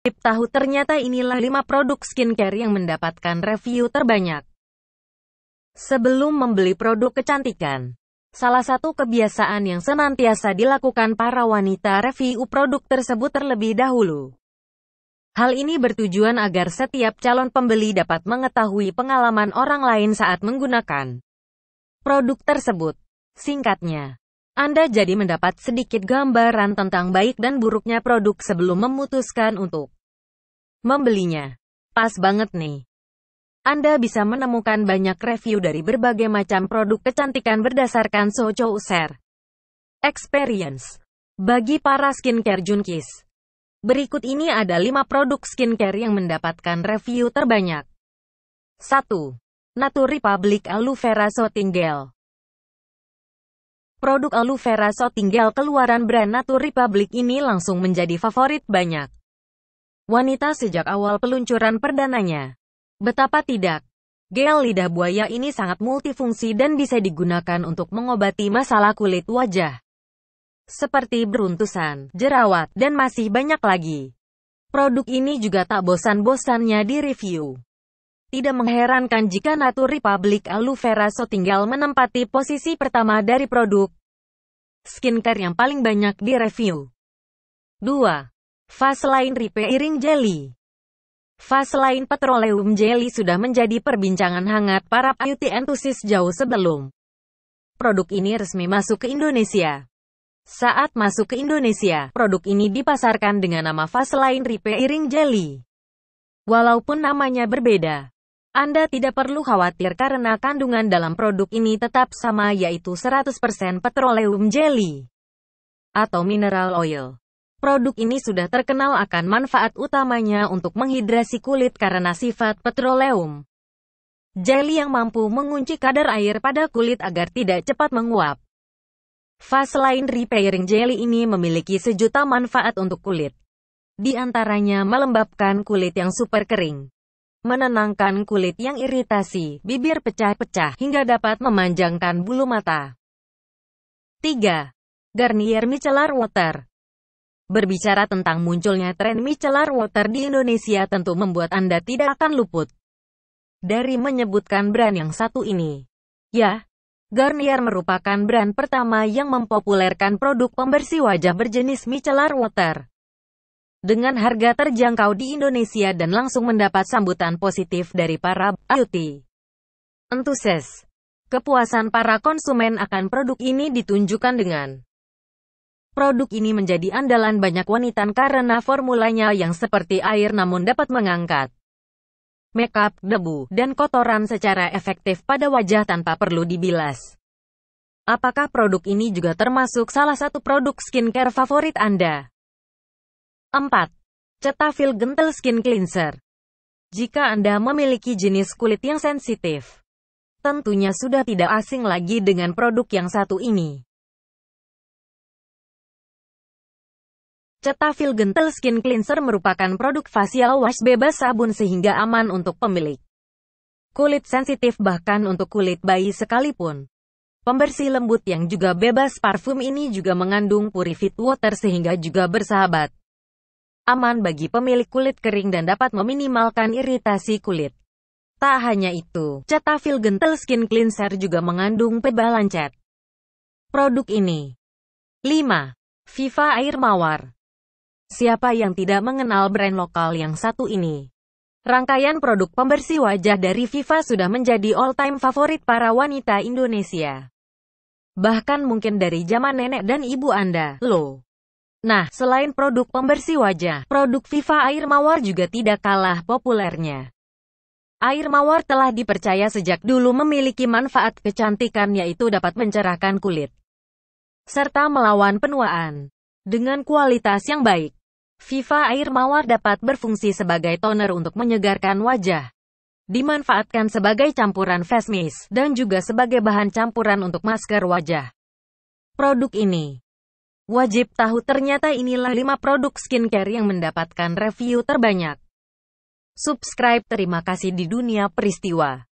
Tip tahu ternyata inilah 5 produk skincare yang mendapatkan review terbanyak. Sebelum membeli produk kecantikan, salah satu kebiasaan yang senantiasa dilakukan para wanita review produk tersebut terlebih dahulu. Hal ini bertujuan agar setiap calon pembeli dapat mengetahui pengalaman orang lain saat menggunakan produk tersebut. Singkatnya, anda jadi mendapat sedikit gambaran tentang baik dan buruknya produk sebelum memutuskan untuk membelinya. Pas banget nih. Anda bisa menemukan banyak review dari berbagai macam produk kecantikan berdasarkan Socho User Experience. Bagi para skincare junkies, berikut ini ada 5 produk skincare yang mendapatkan review terbanyak. 1. Nature Republic Aloe Vera Soothing Gel Produk aloe vera so tinggal keluaran brand Natur Republic ini langsung menjadi favorit banyak wanita sejak awal peluncuran perdananya. Betapa tidak, gel lidah buaya ini sangat multifungsi dan bisa digunakan untuk mengobati masalah kulit wajah. Seperti beruntusan, jerawat, dan masih banyak lagi. Produk ini juga tak bosan-bosannya di review. Tidak mengherankan jika Natur Republic Aloe Vera So tinggal menempati posisi pertama dari produk skincare yang paling banyak di review. 2. Vaseline Repairing Jelly Vaseline Petroleum Jelly sudah menjadi perbincangan hangat para beauty enthusiast jauh sebelum produk ini resmi masuk ke Indonesia. Saat masuk ke Indonesia, produk ini dipasarkan dengan nama Vaseline Repairing Jelly. Walaupun namanya berbeda, anda tidak perlu khawatir karena kandungan dalam produk ini tetap sama yaitu 100% petroleum jelly atau mineral oil. Produk ini sudah terkenal akan manfaat utamanya untuk menghidrasi kulit karena sifat petroleum. Jelly yang mampu mengunci kadar air pada kulit agar tidak cepat menguap. Vaseline Repairing Jelly ini memiliki sejuta manfaat untuk kulit. Di antaranya melembabkan kulit yang super kering menenangkan kulit yang iritasi, bibir pecah-pecah, hingga dapat memanjangkan bulu mata. 3. Garnier Micellar Water Berbicara tentang munculnya tren micellar water di Indonesia tentu membuat Anda tidak akan luput dari menyebutkan brand yang satu ini. Ya, Garnier merupakan brand pertama yang mempopulerkan produk pembersih wajah berjenis micellar water dengan harga terjangkau di Indonesia dan langsung mendapat sambutan positif dari para beauty enthusiast. Kepuasan para konsumen akan produk ini ditunjukkan dengan produk ini menjadi andalan banyak wanita karena formulanya yang seperti air namun dapat mengangkat makeup, debu, dan kotoran secara efektif pada wajah tanpa perlu dibilas. Apakah produk ini juga termasuk salah satu produk skincare favorit Anda? 4. Cetaphil Gentle Skin Cleanser Jika Anda memiliki jenis kulit yang sensitif, tentunya sudah tidak asing lagi dengan produk yang satu ini. Cetaphil Gentle Skin Cleanser merupakan produk facial wash bebas sabun sehingga aman untuk pemilik kulit sensitif bahkan untuk kulit bayi sekalipun. Pembersih lembut yang juga bebas parfum ini juga mengandung Purified water sehingga juga bersahabat aman bagi pemilik kulit kering dan dapat meminimalkan iritasi kulit. Tak hanya itu, Cetaphil Gentle Skin Cleanser juga mengandung pebalan cat. Produk ini 5. Viva Air Mawar Siapa yang tidak mengenal brand lokal yang satu ini? Rangkaian produk pembersih wajah dari Viva sudah menjadi all-time favorit para wanita Indonesia. Bahkan mungkin dari zaman nenek dan ibu Anda. Loh, Nah, selain produk pembersih wajah, produk Viva Air Mawar juga tidak kalah populernya. Air mawar telah dipercaya sejak dulu memiliki manfaat kecantikan yaitu dapat mencerahkan kulit, serta melawan penuaan. Dengan kualitas yang baik, Viva Air Mawar dapat berfungsi sebagai toner untuk menyegarkan wajah, dimanfaatkan sebagai campuran face mist, dan juga sebagai bahan campuran untuk masker wajah. Produk ini Wajib tahu ternyata inilah 5 produk skincare yang mendapatkan review terbanyak. Subscribe terima kasih di dunia peristiwa.